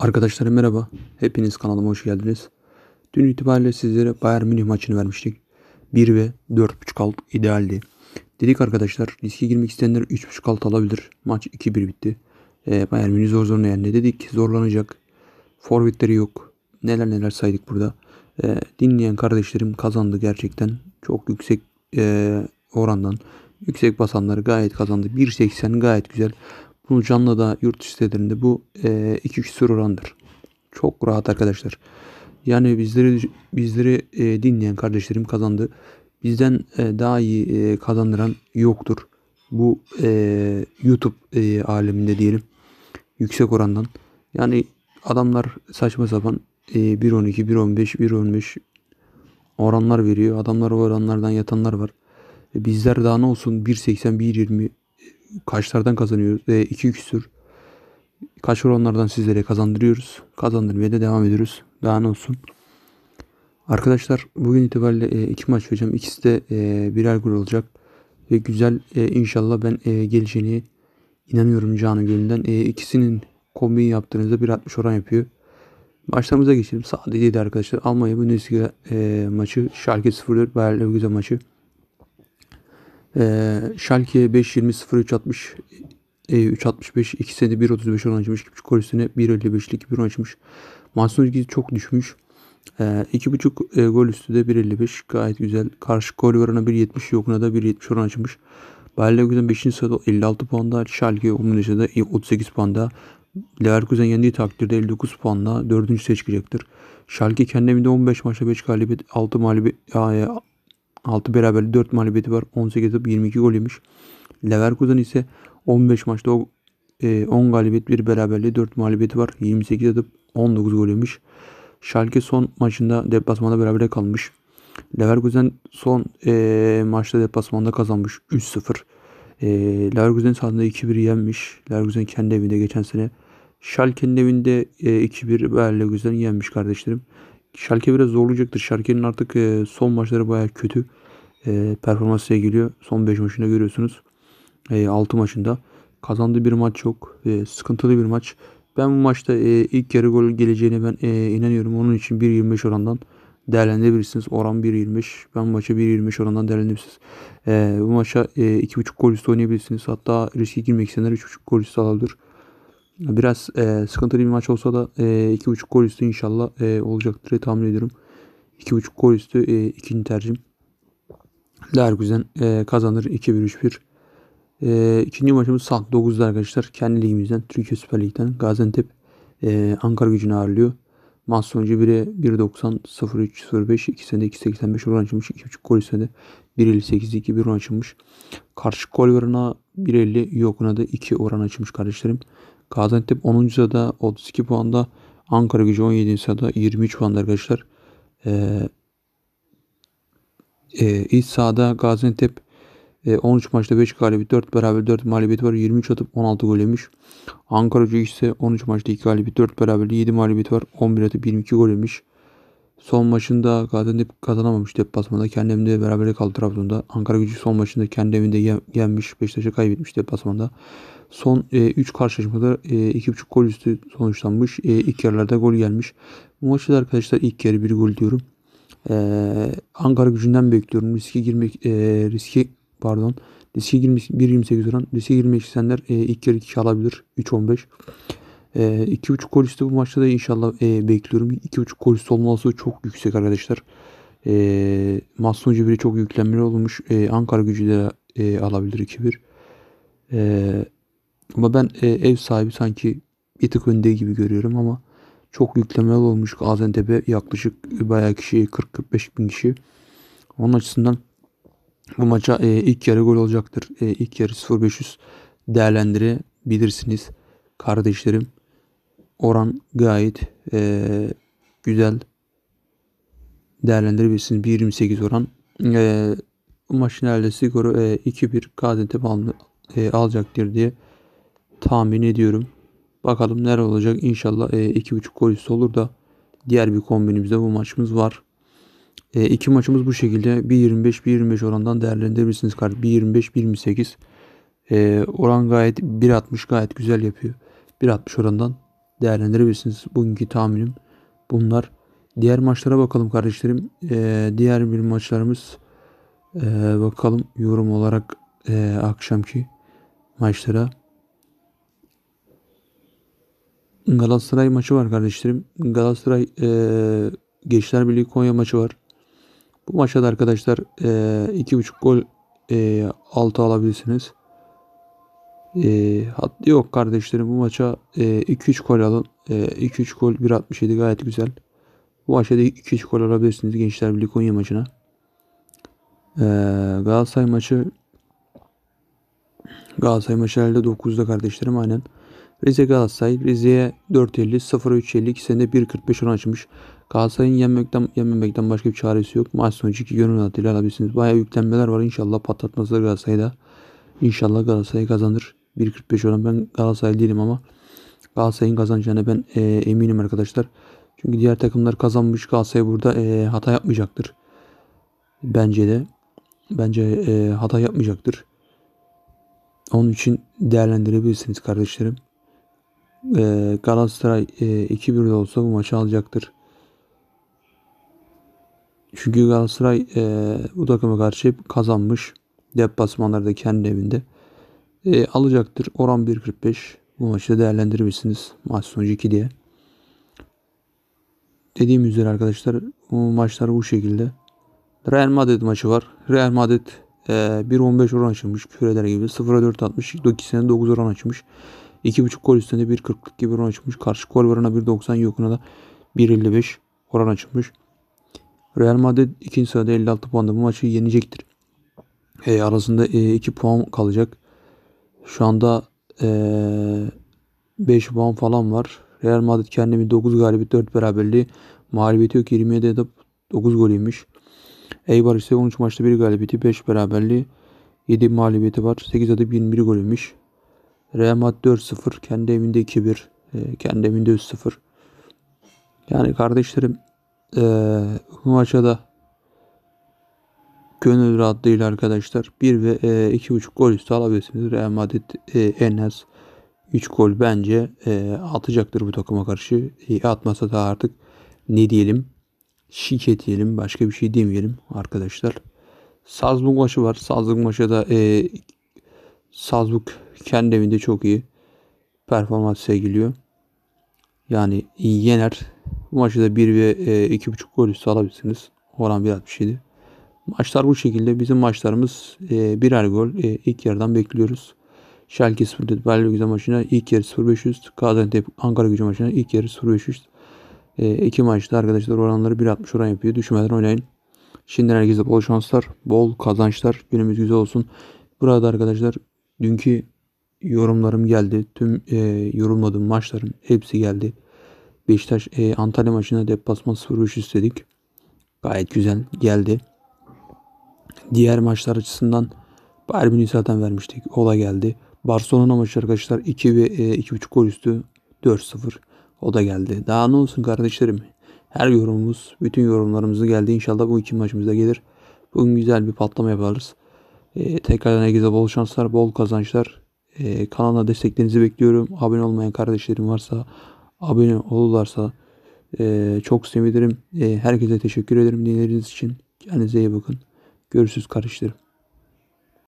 Arkadaşlar merhaba. Hepiniz kanalıma hoş geldiniz. Dün itibariyle sizlere Bayern Münih maçını vermiştik. 1 ve 4.5 alt idealdi. Dedik arkadaşlar riske girmek isteyenler 3.5 alt alabilir. Maç 2-1 bitti. Ee, Bayern Münih zor zoruna yendi. Dedik zorlanacak. Forvetleri yok. Neler neler saydık burada. Ee, dinleyen kardeşlerim kazandı gerçekten. Çok yüksek e, orandan. Yüksek basanları gayet kazandı. 1.80 gayet güzel. Bunu canlı da yurt dışı sitelerinde bu 2 e, iki küsur orandır. Çok rahat arkadaşlar. Yani bizleri bizleri e, dinleyen kardeşlerim kazandı. Bizden e, daha iyi e, kazandıran yoktur. Bu e, YouTube e, aleminde diyelim. Yüksek orandan. Yani adamlar saçma sapan e, 1.12, 1.15, 1.15 oranlar veriyor. Adamlar o oranlardan yatanlar var. E, bizler daha ne olsun 1.80, 1.20 kaçlardan kazanıyoruz. ve iki küsür. Kaç oranlardan sizlere kazandırıyoruz. Kazandırmaya da devam ediyoruz. Daha ne olsun. Arkadaşlar bugün itibariyle e, iki maç hocam. İkisi de e, birer gol olacak. Ve güzel e, inşallah ben e, geleceğini inanıyorum Canı Gölü'nden. İkisinin ikisinin kombini yaptığınızda 1.60 oran yapıyor. Maçlarımıza geçelim. Sadece arkadaşlar. Almanya Bundesliga e, maçı. Schalke 0-4 Bayer Leverkusen maçı. Şalke ee, Schalke 5 20 0 3 60 e, 3 65 2 sene 1 35 10 açmış. Küçük Kolisine 1 55'lik 1 10 açmış. Mansun ilgisi çok düşmüş. E, ee, 2.5 e, gol üstü de 1.55 gayet güzel. Karşı gol varana 1.70 yokuna da 1.70 oran açmış. Bayer Leverkusen 5. sırada 56 puanda, Schalke 10. sırada 38 puanda. Leverkusen yendiği takdirde 59 puanla 4. sıraya çıkacaktır. Schalke kendi evinde 15 maçta 5 galibiyet, 6 mağlubiyet, 6 beraberlik 4 mağlubiyeti var. 18 atıp 22 gol yemiş. Leverkusen ise 15 maçta 10 e, galibiyet 1 beraberliği 4 mağlubiyeti var. 28 atıp 19 gol yemiş. Schalke son maçında deplasmanda beraber kalmış. Leverkusen son e, maçta deplasmanda kazanmış 3-0. E, Leverkusen sahasında 2-1 yenmiş. Leverkusen kendi evinde geçen sene. Schalke'nin evinde e, 2-1 Leverkusen'i yenmiş kardeşlerim. Schalke biraz zorlayacaktır. Schalke'nin artık e, son maçları baya kötü e, performans sergiliyor. Son 5 maçında görüyorsunuz. E, maçında. Kazandığı bir maç yok. E, sıkıntılı bir maç. Ben bu maçta e, ilk yarı gol geleceğine ben e, inanıyorum. Onun için 1.25 orandan değerlendirebilirsiniz. Oran 1.25. Ben bu maça 1.25 orandan değerlendirebilirsiniz. E, bu maça e, 2.5 gol üstü oynayabilirsiniz. Hatta riske girmek isteyenler 3.5 gol üstü alabilir. Biraz e, sıkıntılı bir maç olsa da e, buçuk gol üstü inşallah e, olacaktır diye tahmin ediyorum. buçuk gol üstü e, ikinci tercihim. Leverkusen e, kazanır 2-1-3-1. E, ikinci maçımız saat 9'da arkadaşlar. Kendi ligimizden Türkiye Süper Lig'den Gaziantep e, Ankara gücünü ağırlıyor. Maç sonucu 1'e 1.90, 0.3, 0.5, ikisinde 2.85 oran açılmış. 2.5 gol üstüne de 1.58, 2.1 oran açılmış. Karşı gol oranı 1.50, yokuna da 2 oran açılmış kardeşlerim. Gaziantep 10. sırada 32 puanda. Ankara gücü 17. sırada 23 puanda arkadaşlar. Ee, e, iç sahada Gaziantep e, 13 maçta 5 galibiyet 4 beraber 4 mağlubiyet var. 23 atıp 16 gol yemiş. Ankara gücü ise 13 maçta 2 galibiyet 4 beraber 7 mağlubiyet var. 11 atıp 22 gol yemiş. Son maçında Gaziantep kazanamamış deplasmanda. Kendi evinde beraber kaldı Trabzon'da. Ankara gücü son maçında kendi evinde yenmiş. Beşiktaş'a kaybetmiş deplasmanda. Son 3 e, üç karşılaşmada e, 2.5 gol üstü sonuçlanmış. E, ilk yarılarda gol gelmiş. Bu maçta arkadaşlar ilk yarı bir gol diyorum. E, Ankara gücünden bekliyorum. Riske girmek e, riski pardon. Riske girmiş 1.28 oran. Riske girmek isteyenler e, ilk yarı 2 alabilir. 3.15. E, ee, 2.5 gol bu maçta da inşallah e, bekliyorum. 2.5 gol üstü olması çok yüksek arkadaşlar. E, ee, Masoncu biri çok yüklenmeli olmuş. E, Ankara gücü de e, alabilir 2-1. E, ama ben e, ev sahibi sanki bir tık önde gibi görüyorum ama çok yüklemeli olmuş Gaziantep'e yaklaşık bayağı kişi 40-45 bin kişi. Onun açısından bu maça e, ilk yarı gol olacaktır. E, ilk yarı 0-500 değerlendirebilirsiniz kardeşlerim oran gayet e, güzel değerlendirebilirsiniz. 1.28 oran. E, maçın skoru e, 2-1 Gaziantep al, e, alacaktır diye tahmin ediyorum. Bakalım neler olacak. İnşallah e, 2.5 gol üstü olur da diğer bir kombinimizde bu maçımız var. E, iki maçımız bu şekilde 1.25-1.25 orandan değerlendirebilirsiniz. 1.25-1.28 e, oran gayet 1.60 gayet güzel yapıyor. 1.60 orandan değerlendirebilirsiniz. Bugünkü tahminim bunlar. Diğer maçlara bakalım kardeşlerim. Ee, diğer bir maçlarımız ee, bakalım yorum olarak e, akşamki maçlara. Galatasaray maçı var kardeşlerim. Galatasaray e, Gençler Birliği Konya maçı var. Bu maçta da arkadaşlar e, ee, 2.5 gol e, altı alabilirsiniz. E, ee, haddi yok kardeşlerim bu maça e, 2-3 gol alın. E, 2-3 gol 1.67 gayet güzel. Bu maçta da 2-3 gol alabilirsiniz Gençler Birliği Konya maçına. E, Galatasaray maçı Galatasaray maçı herhalde 9'da kardeşlerim aynen. Rize Galatasaray. Rize'ye 4.50, 0-3 0.3.50 ikisinde 1.45 oran açmış. Galatasaray'ın yenmekten, yenmemekten başka bir çaresi yok. Maç sonucu iki gönül adıyla alabilirsiniz. Bayağı yüklenmeler var. inşallah patlatmazlar Galatasaray'da. İnşallah Galatasaray kazanır. 1.45 olan Ben Galatasaray değilim ama Galatasaray'ın kazanacağına ben e, eminim arkadaşlar. Çünkü diğer takımlar kazanmış. Galatasaray burada e, hata yapmayacaktır. Bence de. Bence e, hata yapmayacaktır. Onun için değerlendirebilirsiniz kardeşlerim. E, Galatasaray e, 2-1'de olsa bu maçı alacaktır. Çünkü Galatasaray e, bu takıma karşı hep kazanmış. Deplasmanlarda kendi evinde e, alacaktır. Oran 1.45. Bu maçı da değerlendirebilirsiniz. Maç sonucu 2 diye. Dediğim üzere arkadaşlar bu maçlar bu şekilde. Real Madrid maçı var. Real Madrid e, 1.15 oran açılmış. Küfür gibi. 0'a 4 atmış. 2'sine 9 oran açmış. 2.5 gol üstünde 1.40'lık gibi oran açılmış. Karşı gol varına 1.90 yokuna da 1.55 oran açılmış. Real Madrid ikinci sırada 56 puanda bu maçı yenecektir. E, arasında e, puan kalacak. Şu anda ee, 5 puan falan var. Real Madrid kendini 9 galibiyet 4 beraberliği mağlubiyeti yok 27 ya da 9 gol yemiş. Eibar ise 13 maçta 1 galibiyeti 5 beraberliği 7 mağlubiyeti var. 8 atıp 21 gol yemiş. Real Madrid 4-0. Kendi evinde 2-1. E, kendi evinde 3-0. Yani kardeşlerim e, bu maçta da gönül rahatlığıyla arkadaşlar 1 ve 2.5 e, gol üstü alabilirsiniz. Real Madrid en az 3 gol bence e, atacaktır bu takıma karşı. E, atmasa da artık ne diyelim şike diyelim başka bir şey demeyelim arkadaşlar. Salzburg maçı var. Salzburg maçı da e, Salzburg kendi evinde çok iyi performans sergiliyor. Yani yener. Bu maçı da 1 ve 2.5 e, gol üstü alabilirsiniz. Oran 1.67. Maçlar bu şekilde. Bizim maçlarımız e, birer gol e, ilk yarıdan bekliyoruz. Şalke 0 Belli Güzel maçına ilk yarı 0-500. Gaziantep Ankara gücü maçına ilk yarı 0-500. E, iki maçta arkadaşlar oranları 1.60 oran yapıyor. Düşmeden oynayın. Şimdiden herkese bol şanslar, bol kazançlar. Günümüz güzel olsun. Burada arkadaşlar dünkü yorumlarım geldi. Tüm e, yorumladığım maçların hepsi geldi. Beşiktaş e, Antalya maçına deplasman 0 500 istedik. Gayet güzel geldi diğer maçlar açısından Bayern Münih zaten vermiştik. O da geldi. Barcelona maçı arkadaşlar 2 ve 2.5 e, gol üstü 4-0. O da geldi. Daha ne olsun kardeşlerim. Her yorumumuz, bütün yorumlarımızı geldi. İnşallah bu iki maçımızda gelir. Bugün güzel bir patlama yaparız. Ee, tekrardan herkese bol şanslar, bol kazançlar. Ee, kanala desteklerinizi bekliyorum. Abone olmayan kardeşlerim varsa, abone olurlarsa e, çok sevinirim. E, herkese teşekkür ederim dinlediğiniz için. Kendinize iyi bakın. Görürsüz kardeşlerim.